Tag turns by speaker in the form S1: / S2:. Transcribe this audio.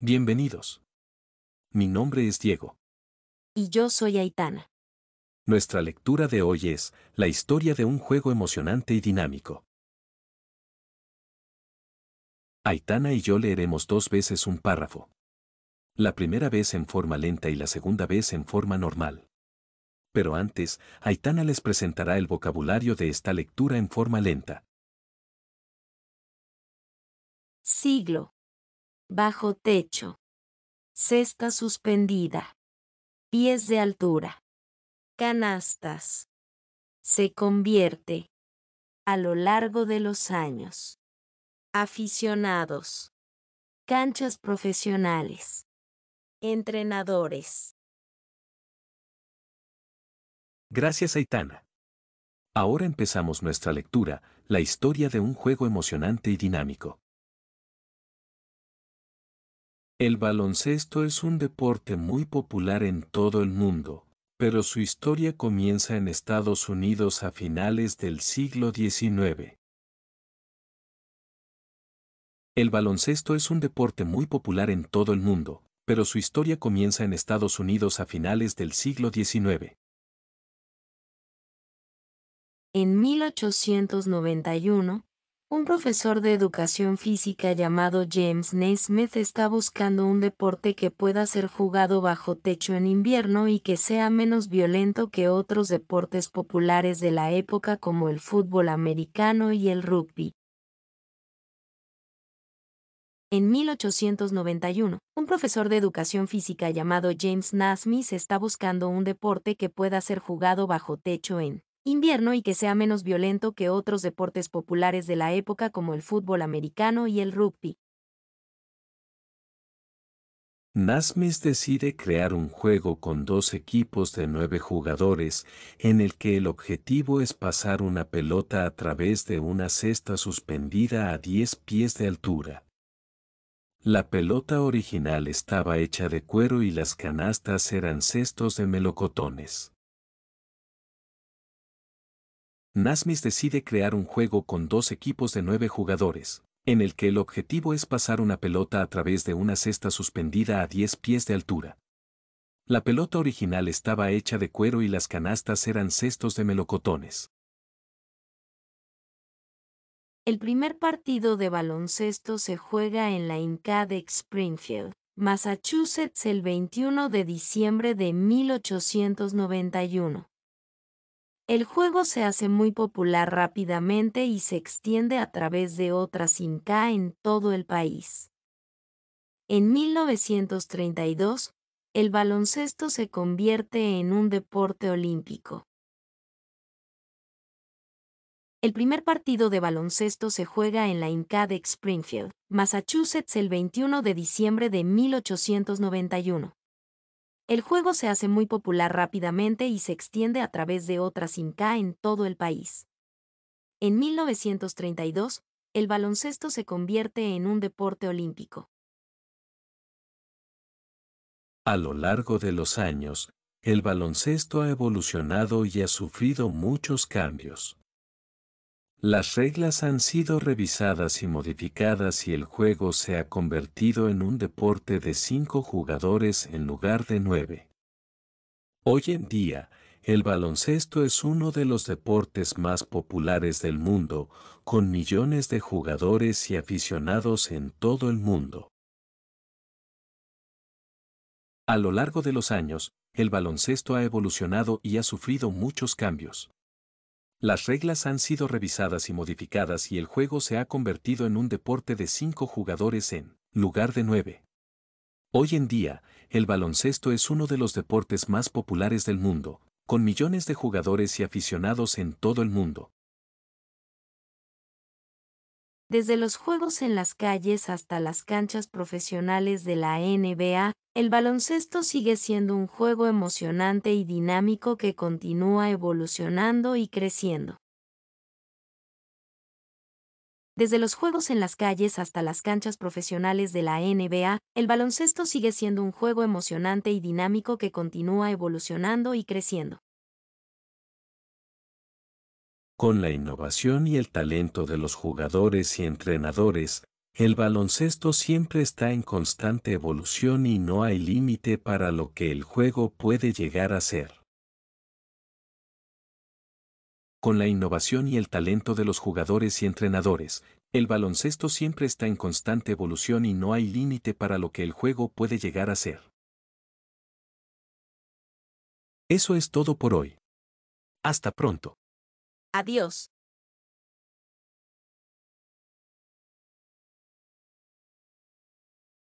S1: Bienvenidos. Mi nombre es Diego.
S2: Y yo soy Aitana.
S1: Nuestra lectura de hoy es La historia de un juego emocionante y dinámico. Aitana y yo leeremos dos veces un párrafo. La primera vez en forma lenta y la segunda vez en forma normal. Pero antes, Aitana les presentará el vocabulario de esta lectura en forma lenta.
S2: Siglo. Bajo techo. Cesta suspendida. Pies de altura. Canastas. Se convierte. A lo largo de los años. Aficionados. Canchas profesionales. Entrenadores.
S1: Gracias, Aitana. Ahora empezamos nuestra lectura, la historia de un juego emocionante y dinámico. El baloncesto es un deporte muy popular en todo el mundo, pero su historia comienza en Estados Unidos a finales del siglo XIX. El baloncesto es un deporte muy popular en todo el mundo, pero su historia comienza en Estados Unidos a finales del siglo XIX.
S2: En 1891, un profesor de educación física llamado James Naismith está buscando un deporte que pueda ser jugado bajo techo en invierno y que sea menos violento que otros deportes populares de la época como el fútbol americano y el rugby. En 1891, un profesor de educación física llamado James Naismith está buscando un deporte que pueda ser jugado bajo techo en invierno y que sea menos violento que otros deportes populares de la época como el fútbol americano y el rugby.
S1: Nasmis decide crear un juego con dos equipos de nueve jugadores en el que el objetivo es pasar una pelota a través de una cesta suspendida a 10 pies de altura. La pelota original estaba hecha de cuero y las canastas eran cestos de melocotones. Nasmis decide crear un juego con dos equipos de nueve jugadores, en el que el objetivo es pasar una pelota a través de una cesta suspendida a 10 pies de altura. La pelota original estaba hecha de cuero y las canastas eran cestos de melocotones.
S2: El primer partido de baloncesto se juega en la Inca de Springfield, Massachusetts el 21 de diciembre de 1891. El juego se hace muy popular rápidamente y se extiende a través de otras Inca en todo el país. En 1932, el baloncesto se convierte en un deporte olímpico. El primer partido de baloncesto se juega en la Inca de Springfield, Massachusetts el 21 de diciembre de 1891. El juego se hace muy popular rápidamente y se extiende a través de otras Inca en todo el país. En 1932, el baloncesto se convierte en un deporte olímpico.
S1: A lo largo de los años, el baloncesto ha evolucionado y ha sufrido muchos cambios. Las reglas han sido revisadas y modificadas y el juego se ha convertido en un deporte de cinco jugadores en lugar de nueve. Hoy en día, el baloncesto es uno de los deportes más populares del mundo, con millones de jugadores y aficionados en todo el mundo. A lo largo de los años, el baloncesto ha evolucionado y ha sufrido muchos cambios. Las reglas han sido revisadas y modificadas y el juego se ha convertido en un deporte de cinco jugadores en lugar de nueve. Hoy en día, el baloncesto es uno de los deportes más populares del mundo, con millones de jugadores y aficionados en todo el mundo,
S2: desde los juegos en las calles hasta las canchas profesionales de la NBA, el baloncesto sigue siendo un juego emocionante y dinámico que continúa evolucionando y creciendo. Desde los juegos en las calles hasta las canchas profesionales de la NBA, el baloncesto sigue siendo un juego emocionante y dinámico que continúa evolucionando y creciendo.
S1: Con la innovación y el talento de los jugadores y entrenadores, el baloncesto siempre está en constante evolución y no hay límite para lo que el juego puede llegar a ser. Con la innovación y el talento de los jugadores y entrenadores, el baloncesto siempre está en constante evolución y no hay límite para lo que el juego puede llegar a ser. Eso es todo por
S2: hoy. Hasta pronto. Adiós.